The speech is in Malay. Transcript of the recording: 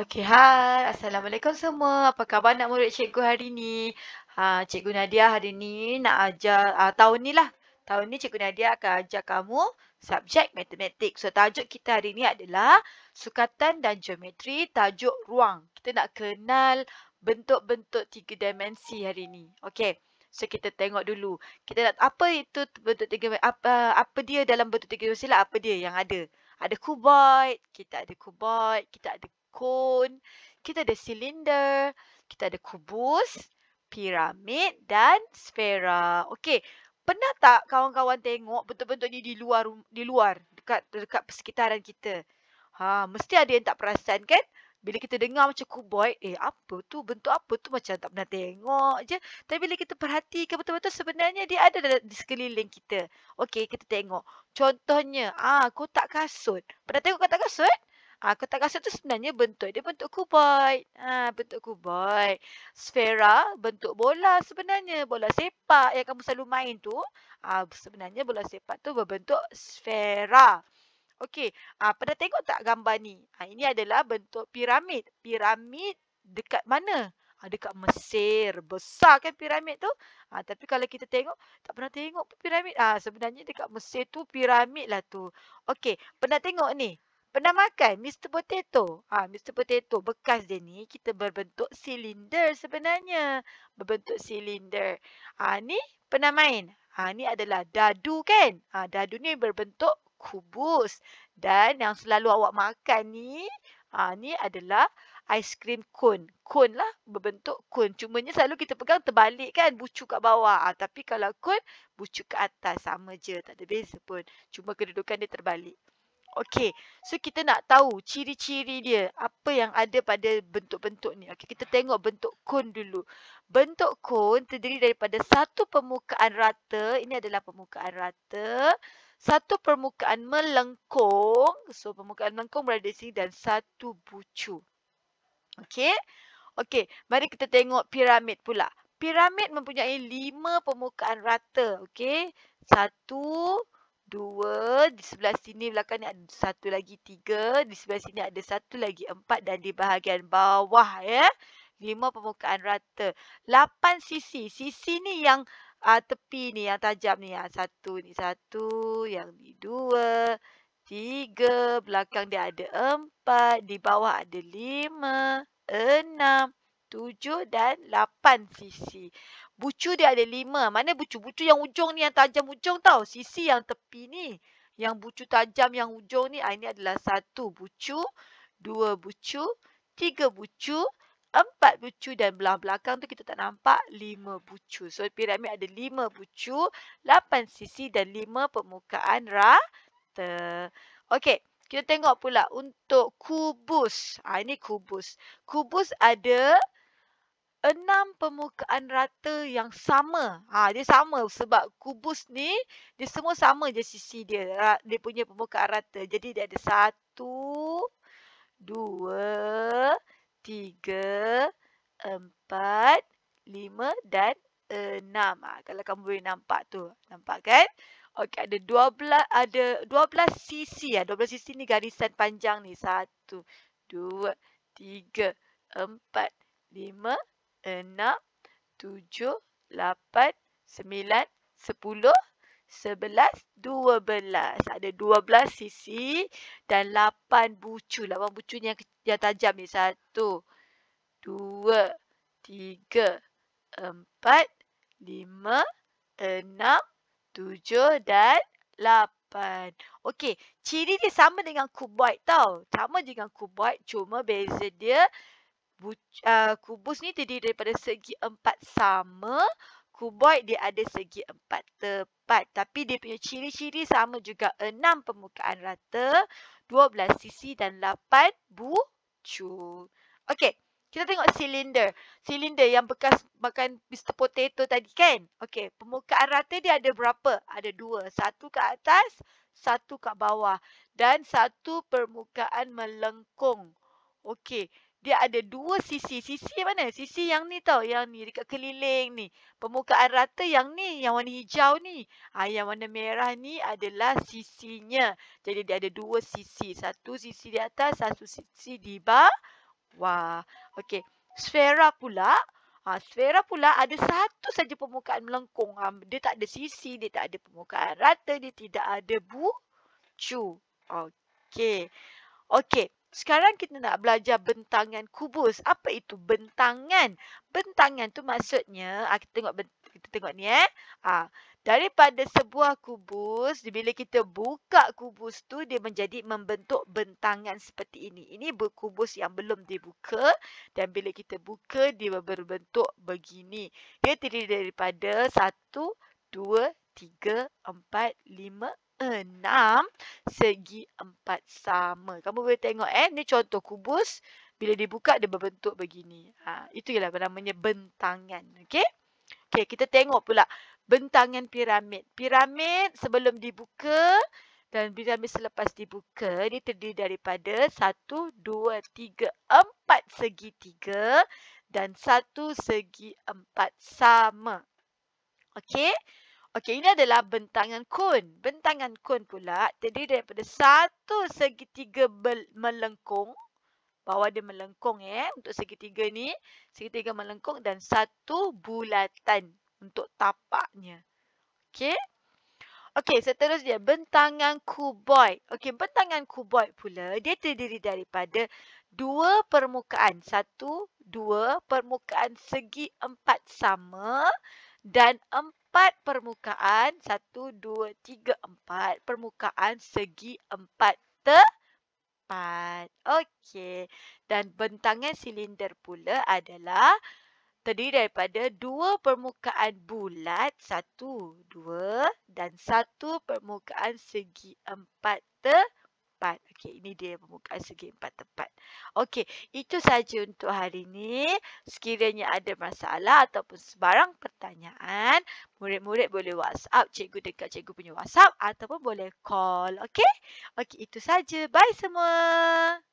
Okey, hai. Assalamualaikum semua. Apa khabar nak murid cikgu hari ni? Ha, cikgu Nadia hari ni nak ajar ha, tahun ni lah. Tahun ni cikgu Nadia akan ajar kamu subjek matematik. So, tajuk kita hari ni adalah sukatan dan geometri tajuk ruang. Kita nak kenal bentuk-bentuk tiga dimensi hari ni. Okey. So, kita tengok dulu. Kita nak apa itu bentuk tiga dimensi? Apa, ha, apa dia dalam bentuk tiga dimensi lah? Apa dia yang ada? Ada kuboid. Kita ada kuboid. Kita ada cone, kita ada silinder, kita ada kubus, piramid dan sfera. Okey, pernah tak kawan-kawan tengok bentuk-bentuk ni di luar di luar dekat dekat persekitaran kita? Ha, mesti ada yang tak perasan kan? Bila kita dengar macam kuboid, eh apa tu, bentuk apa tu macam tak pernah tengok je. Tapi bila kita perhatikan betul-betul sebenarnya dia ada di sekeliling kita. Okey, kita tengok. Contohnya, ah kotak kasut. Pernah tengok kotak kasut? Ah, aku tak kasut tu sebenarnya bentuk dia bentuk kuboid. Ah, bentuk kuboid. Sfera bentuk bola sebenarnya. Bola sepak yang kamu selalu main tu. Ah, sebenarnya bola sepak tu berbentuk sfera. Okey. Ah, pernah tengok tak gambar ni? Ah, ini adalah bentuk piramid. Piramid dekat mana? Ah, dekat Mesir. Besar kan piramid tu? Ah, tapi kalau kita tengok, tak pernah tengok piramid. Ah, sebenarnya dekat Mesir tu piramid lah tu. Okey. Pernah tengok ni? Pernah makan Mr. Potato? Ha, Mr. Potato, bekas dia ni kita berbentuk silinder sebenarnya. Berbentuk silinder. Ha, ni pernah main? Ha, ni adalah dadu kan? Ha, dadu ni berbentuk kubus. Dan yang selalu awak makan ni, ha, ni adalah aiskrim cone. Cone lah berbentuk cone. Cumanya selalu kita pegang terbalik kan, bucu kat bawah. Ha, tapi kalau cone, bucu ke atas. Sama je, tak ada beza pun. Cuma kedudukan dia terbalik. Okey, so kita nak tahu ciri-ciri dia, apa yang ada pada bentuk-bentuk ni. Okey, kita tengok bentuk kon dulu. Bentuk kon terdiri daripada satu permukaan rata, ini adalah permukaan rata, satu permukaan melengkung, so permukaan melengkung berada di sini dan satu bucu. Okey. Okey, mari kita tengok piramid pula. Piramid mempunyai lima permukaan rata, okey. Satu, dua, di sebelah sini belakang ni ada satu lagi tiga, di sebelah sini ada satu lagi empat dan di bahagian bawah ya, lima permukaan rata. Lapan sisi, sisi ni yang uh, tepi ni, yang tajam ni, yang ah, satu ni satu, yang ni dua, tiga, belakang dia ada empat, di bawah ada lima, enam, tujuh dan lapan sisi. Bucu dia ada lima. Mana bucu? Bucu yang ujung ni yang tajam ujung tau. Sisi yang tepi ni. Yang bucu tajam yang ujung ni. Ah, ini adalah satu bucu. Dua bucu. Tiga bucu. Empat bucu dan belakang-belakang tu kita tak nampak lima bucu. So, piramid ada lima bucu, lapan sisi dan lima permukaan rata. Okey, kita tengok pula untuk kubus. Ha, ini kubus. Kubus ada enam permukaan rata yang sama. Ha, dia sama sebab kubus ni, dia semua sama je sisi dia. Dia punya permukaan rata. Jadi dia ada satu, dua, tiga, empat, lima dan enam. Ha, kalau kamu boleh nampak tu. Nampak kan? Okey, ada dua belas, ada dua belas sisi. ya Dua belas sisi ni garisan panjang ni. Satu, dua, tiga, empat, lima, enam, tujuh, lapan, sembilan, sepuluh, sebelas, dua belas. Ada dua belas sisi dan lapan bucu. Lapan bucu yang, yang tajam ni. Satu, dua, tiga, empat, lima, enam, tujuh dan lapan. Okey, ciri dia sama dengan kuboid tau. Sama dengan kuboid, cuma beza dia uh, kubus ni terdiri daripada segi empat sama. Kuboid dia ada segi empat tepat. Tapi dia punya ciri-ciri sama juga. Enam permukaan rata, dua belas sisi dan lapan bucu. Okey, kita tengok silinder. Silinder yang bekas makan Mr. Potato tadi kan? Okey, permukaan rata dia ada berapa? Ada dua. Satu ke atas, satu ke bawah. Dan satu permukaan melengkung. Okey, dia ada dua sisi. Sisi mana? Sisi yang ni tau. Yang ni dekat keliling ni. Permukaan rata yang ni. Yang warna hijau ni. Ha, yang warna merah ni adalah sisinya. Jadi dia ada dua sisi. Satu sisi di atas. Satu sisi di bawah. Wah, Okey. Sfera pula. Ha, sfera pula ada satu saja permukaan melengkung. Ha, dia tak ada sisi. Dia tak ada permukaan rata. Dia tidak ada bucu. Okey. Okey. Sekarang kita nak belajar bentangan kubus. Apa itu bentangan? Bentangan tu maksudnya, ah, kita tengok kita tengok ni eh. Ah, daripada sebuah kubus, bila kita buka kubus tu dia menjadi membentuk bentangan seperti ini. Ini kubus yang belum dibuka dan bila kita buka dia berbentuk begini. Dia terdiri daripada satu, dua, tiga, empat, lima. Eh, enam segi empat sama. Kamu boleh tengok eh. Ni contoh kubus. Bila dibuka dia berbentuk begini. Ha, itu ialah namanya bentangan. Okey. Okey kita tengok pula bentangan piramid. Piramid sebelum dibuka dan piramid selepas dibuka. Ini terdiri daripada satu dua tiga empat segi tiga dan satu segi empat sama. Okey. Okey, ini adalah bentangan kon. Bentangan kon pula terdiri daripada satu segitiga melengkung. Bawah dia melengkung ya. Eh. Untuk segitiga ni, segitiga melengkung dan satu bulatan untuk tapaknya. Okey. Okey, seterusnya bentangan kuboid. Okey, bentangan kuboid pula dia terdiri daripada dua permukaan. Satu, dua permukaan segi empat sama dan empat empat permukaan. Satu, dua, tiga, empat. Permukaan segi empat tepat. Okey. Dan bentangan silinder pula adalah terdiri daripada dua permukaan bulat. Satu, dua. Dan satu permukaan segi empat tepat tepat. Okey, ini dia permukaan segi empat tepat. Okey, itu saja untuk hari ini. Sekiranya ada masalah ataupun sebarang pertanyaan, murid-murid boleh WhatsApp cikgu dekat cikgu punya WhatsApp ataupun boleh call. Okey? Okey, itu saja. Bye semua.